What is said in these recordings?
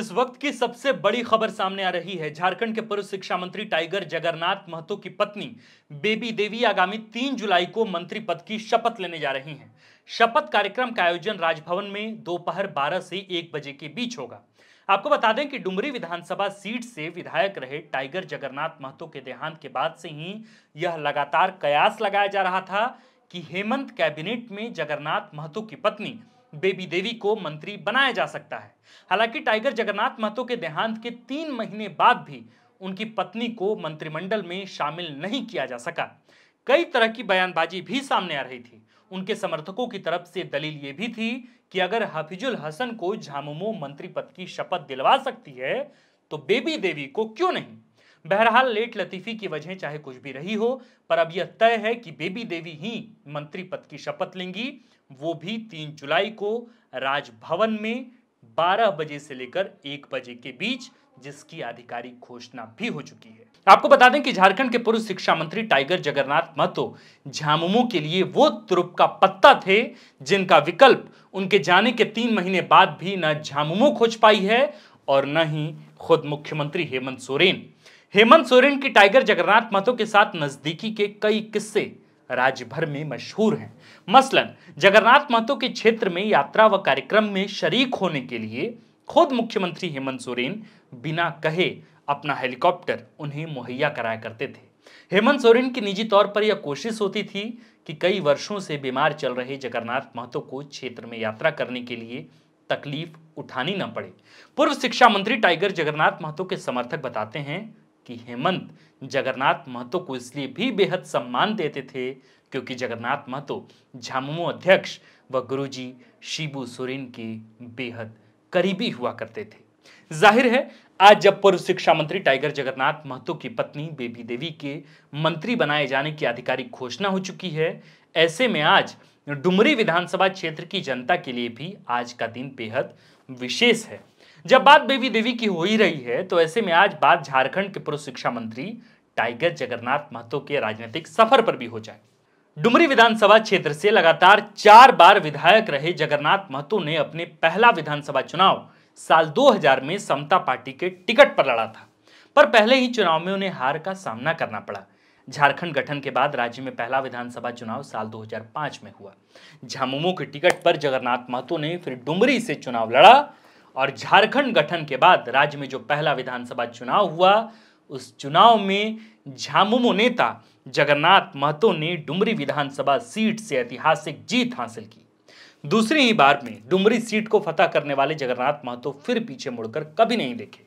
इस वक्त की सबसे बड़ी खबर सामने आ रही है झारखंड के पूर्व शिक्षा मंत्री टाइगर जगन्नाथ महतो की पत्नी बेबी देवी आगामी तीन जुलाई को मंत्री पद की शपथ लेने जा रही हैं शपथ कार्यक्रम का आयोजन राजभवन में दोपहर 12 से 1 बजे के बीच होगा आपको बता दें कि डुमरी विधानसभा सीट से विधायक रहे टाइगर जगन्नाथ महतो के देहांत के बाद से ही यह लगातार कयास लगाया जा रहा था कि हेमंत कैबिनेट में जगन्नाथ महतो की पत्नी बेबी देवी को मंत्री बनाया जा सकता है हालांकि टाइगर जगन्नाथ महतो के देहांत के तीन महीने बाद भी उनकी पत्नी को मंत्रिमंडल में शामिल नहीं किया जा सका कई तरह की बयानबाजी भी सामने आ रही थी उनके समर्थकों की तरफ से दलील ये भी थी कि अगर हफिजुल हसन को झामुमो मंत्री पद की शपथ दिलवा सकती है तो बेबी देवी को क्यों नहीं बहरहाल लेट लतीफी की वजह चाहे कुछ भी रही हो पर अब यह तय है कि बेबी देवी ही मंत्री पद की शपथ लेंगी वो भी तीन जुलाई को राजभवन में बारह बजे से लेकर एक बजे के बीच जिसकी आधिकारिक घोषणा भी हो चुकी है आपको बता दें कि झारखंड के पूर्व शिक्षा मंत्री टाइगर जगन्नाथ महतो झामुमो के लिए वो तुरुप का पत्ता थे जिनका विकल्प उनके जाने के तीन महीने बाद भी न झामुमो खोज पाई है और न ही खुद मुख्यमंत्री हेमंत सोरेन हेमंत सोरेन की टाइगर जगन्नाथ महतो के साथ नजदीकी के कई किस्से राज्य भर में मशहूर हैं मसलन जगन्नाथ महतो के क्षेत्र में यात्रा व कार्यक्रम में शरीक होने के लिए खुद मुख्यमंत्री हेमंत सोरेन बिना कहे अपना हेलीकॉप्टर उन्हें मुहैया कराया करते थे हेमंत सोरेन की निजी तौर पर यह कोशिश होती थी कि कई वर्षों से बीमार चल रहे जगन्नाथ महतो को क्षेत्र में यात्रा करने के लिए तकलीफ उठानी न पड़े पूर्व शिक्षा मंत्री टाइगर जगन्नाथ महतो के समर्थक बताते हैं कि हेमंत जगन्नाथ महतो को इसलिए भी बेहद सम्मान देते थे क्योंकि जगन्नाथ महतो झामुमो अध्यक्ष व गुरुजी शिबू सोरेन के बेहद करीबी हुआ करते थे जाहिर है आज जब पूर्व शिक्षा मंत्री टाइगर जगन्नाथ महतो की पत्नी बेबी देवी के मंत्री बनाए जाने की आधिकारिक घोषणा हो चुकी है ऐसे में आज डुमरी विधानसभा क्षेत्र की जनता के लिए भी आज का दिन बेहद विशेष है जब बात बेबी देवी की हो ही रही है तो ऐसे में आज बात झारखंड के पूर्व शिक्षा मंत्री टाइगर जगन्नाथ महतो के राजनीतिक सफर पर भी हो जाए डुमरी विधानसभा क्षेत्र से लगातार चार बार विधायक रहे जगन्नाथ महतो ने अपने पहला विधानसभा चुनाव साल 2000 में समता पार्टी के टिकट पर लड़ा था पर पहले ही चुनाव में उन्हें हार का सामना करना पड़ा झारखंड गठन के बाद राज्य में पहला विधानसभा चुनाव साल 2005 में हुआ झामुमो के टिकट पर जगन्नाथ महतो ने फिर डुमरी से चुनाव लड़ा और झारखंड गठन के बाद राज्य में जो पहला विधानसभा चुनाव हुआ उस चुनाव में झामुमो नेता जगन्नाथ महतो ने डुमरी विधानसभा सीट से ऐतिहासिक जीत हासिल की दूसरी ही बार में डुमरी सीट को फतह करने वाले जगन्नाथ महतो फिर पीछे मुड़कर कभी नहीं देखे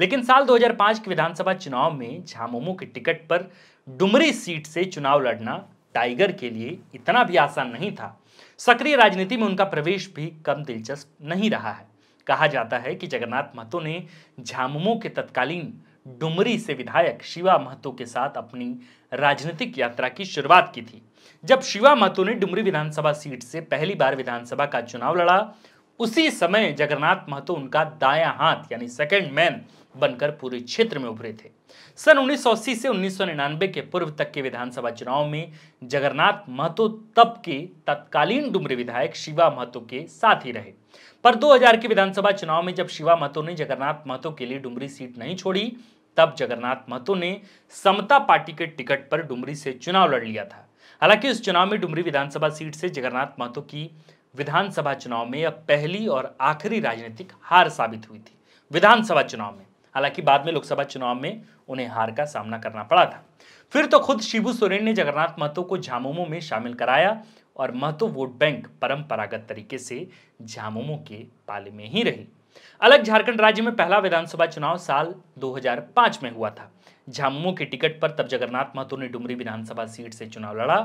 लेकिन साल 2005 के विधानसभा चुनाव में झामुमो के टिकट पर डुमरी सीट से चुनाव लड़ना टाइगर के लिए इतना भी आसान नहीं था सक्रिय राजनीति में उनका प्रवेश भी कम दिलचस्प नहीं रहा है कहा जाता है कि जगन्नाथ महतो ने झामुमो के तत्कालीन डुमरी से विधायक शिवा महतो के साथ अपनी राजनीतिक यात्रा की शुरुआत की थी जब शिवा महतो ने डुमरी विधानसभा सीट से पहली बार विधानसभा का चुनाव लड़ा उसी समय जगन्नाथ महतो उनका दाया हाथ यानी सेकेंड मैन बनकर पूरे क्षेत्र में उभरे थे सन 1980 से 1999 के पूर्व तक के विधानसभा चुनाव में जगन्नाथ महतो तब के तत्कालीन डुमरी विधायक शिवा महतो के साथ ही रहे पर 2000 के विधानसभा चुनाव में जब शिवा महतो ने जगन्नाथ महतो के लिए डुमरी सीट नहीं छोड़ी तब जगन्नाथ महतो ने समता पार्टी के टिकट पर डुमरी से चुनाव लड़ लिया था हालांकि उस चुनाव में डुमरी विधानसभा सीट से जगन्नाथ महतो की विधानसभा चुनाव में यह पहली और आखिरी राजनीतिक हार साबित हुई थी विधानसभा चुनाव में हालांकि बाद में लोकसभा चुनाव में उन्हें हार का सामना करना पड़ा था फिर तो खुद शिबू सोरेन ने जगन्नाथ महतो को झामुमो में शामिल कराया और महतो वोट बैंक परंपरागत तरीके से झामुमो के पाले में ही रही अलग झारखंड राज्य में पहला विधानसभा चुनाव साल 2005 में हुआ था झामुमो के टिकट पर तब जगन्नाथ महतो ने डुमरी विधानसभा सीट से चुनाव लड़ा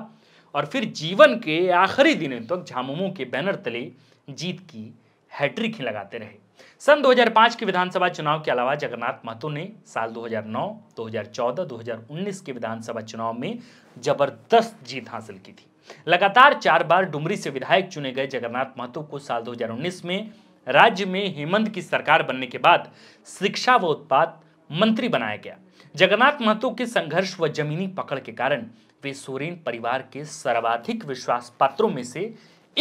और फिर जीवन के आखिरी दिनों तक तो झामुमो के बैनर तले जीत की हैट्रिक ही लगाते रहे सन 2005 के विधानसभा चुनाव के अलावा जगन्नाथ महतो ने साल 2009, 2014, 2019 के विधानसभा चुनाव में जबरदस्त जीत हासिल की थी लगातार चार बार डुमरी से विधायक चुने गए जगन्नाथ महतो को साल 2019 में राज्य में हेमंत की सरकार बनने के बाद शिक्षा व उत्पाद मंत्री बनाया गया जगन्नाथ महतो के संघर्ष व जमीनी पकड़ के कारण वे सोरेन परिवार के सर्वाधिक विश्वास पात्रों में से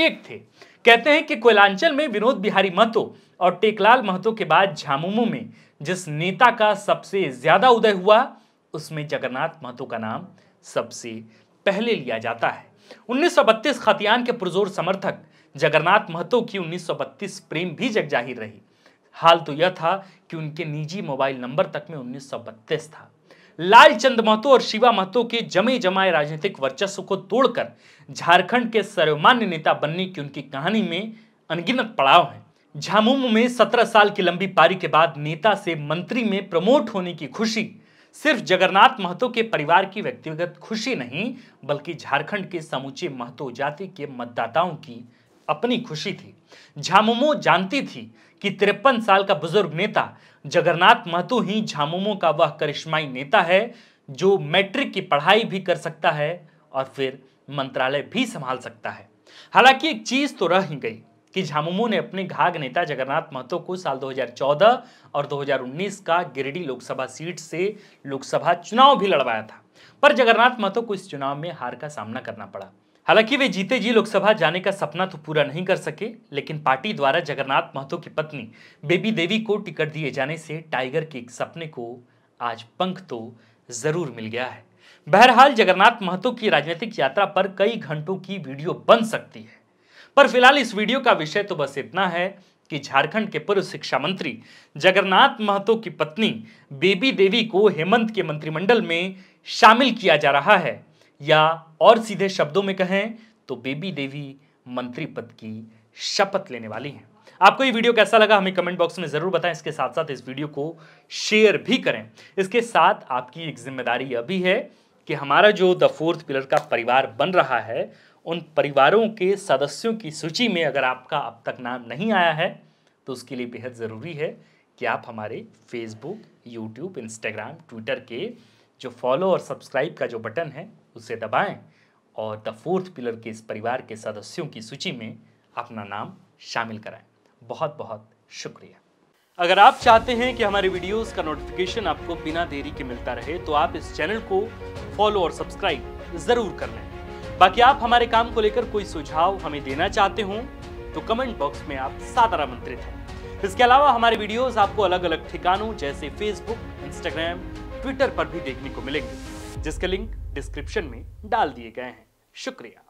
एक थे कहते हैं कि कोयलांचल में विनोद बिहारी महतो और टेकलाल महतो के बाद झामुमो में जिस नेता का सबसे ज्यादा उदय हुआ उसमें जगन्नाथ महतो का नाम सबसे पहले लिया जाता है 1932 खतियान के पुरजोर समर्थक जगन्नाथ महतो की 1932 प्रेम भी जगजाहिर रही हाल तो यह था कि उनके निजी मोबाइल नंबर तक में 1932 था लालचंद महतो और शिवा महतो के जमे जमाए राजनीतिक वर्चस्व को तोड़कर झारखंड के सर्वमान्य नेता बनने की उनकी कहानी में अनगिनत पड़ाव है झामुमो में सत्रह साल की लंबी पारी के बाद नेता से मंत्री में प्रमोट होने की खुशी सिर्फ जगन्नाथ महतो के परिवार की व्यक्तिगत खुशी नहीं बल्कि झारखंड के समूचे महतो जाति के मतदाताओं की अपनी खुशी थी झामुमो जानती थी कि तिरपन साल का बुजुर्ग नेता जगन्नाथ महतो ही झामुमो का वह करिश्माई नेता है जो मैट्रिक की पढ़ाई भी कर सकता है और फिर मंत्रालय भी संभाल सकता है हालांकि एक चीज तो रह ही गई कि झामुमो ने अपने घाघ नेता जगन्नाथ महतो को साल 2014 और 2019 का गिरिडीह लोकसभा सीट से लोकसभा चुनाव भी लड़वाया था पर जगन्नाथ महतो को इस चुनाव में हार का सामना करना पड़ा हालांकि वे जीते जी लोकसभा जाने का सपना तो पूरा नहीं कर सके लेकिन पार्टी द्वारा जगन्नाथ महतो की पत्नी बेबी देवी को टिकट दिए जाने से टाइगर के एक सपने को आज पंख तो जरूर मिल गया है बहरहाल जगन्नाथ महतो की राजनीतिक यात्रा पर कई घंटों की वीडियो बन सकती है पर फिलहाल इस वीडियो का विषय तो बस इतना है कि झारखंड के पूर्व शिक्षा मंत्री जगन्नाथ महतो की पत्नी बेबी देवी को हेमंत के मंत्रिमंडल में शामिल किया जा रहा है या और सीधे शब्दों में कहें तो बेबी देवी मंत्री पद की शपथ लेने वाली हैं आपको ये वीडियो कैसा लगा हमें कमेंट बॉक्स में ज़रूर बताएं इसके साथ साथ इस वीडियो को शेयर भी करें इसके साथ आपकी एक जिम्मेदारी यह भी है कि हमारा जो द फोर्थ पिलर का परिवार बन रहा है उन परिवारों के सदस्यों की सूची में अगर आपका अब तक नाम नहीं आया है तो उसके लिए बेहद ज़रूरी है कि आप हमारे फेसबुक यूट्यूब इंस्टाग्राम ट्विटर के जो फॉलो और सब्सक्राइब का जो बटन है उसे दबाएं और द फोर्थ पिलर के इस परिवार के सदस्यों की सूची में अपना नाम शामिल कराएं बहुत बहुत शुक्रिया अगर आप चाहते हैं कि हमारे वीडियोस का नोटिफिकेशन आपको बिना देरी के मिलता रहे तो आप इस चैनल को फॉलो और सब्सक्राइब जरूर कर लें बाकी आप हमारे काम को लेकर कोई सुझाव हमें देना चाहते हो तो कमेंट बॉक्स में आप सादर आमंत्रित हैं इसके अलावा हमारे वीडियोस आपको अलग अलग ठिकानों जैसे फेसबुक इंस्टाग्राम ट्विटर पर भी देखने को मिलेंगे जिसके लिंक डिस्क्रिप्शन में डाल दिए गए हैं शुक्रिया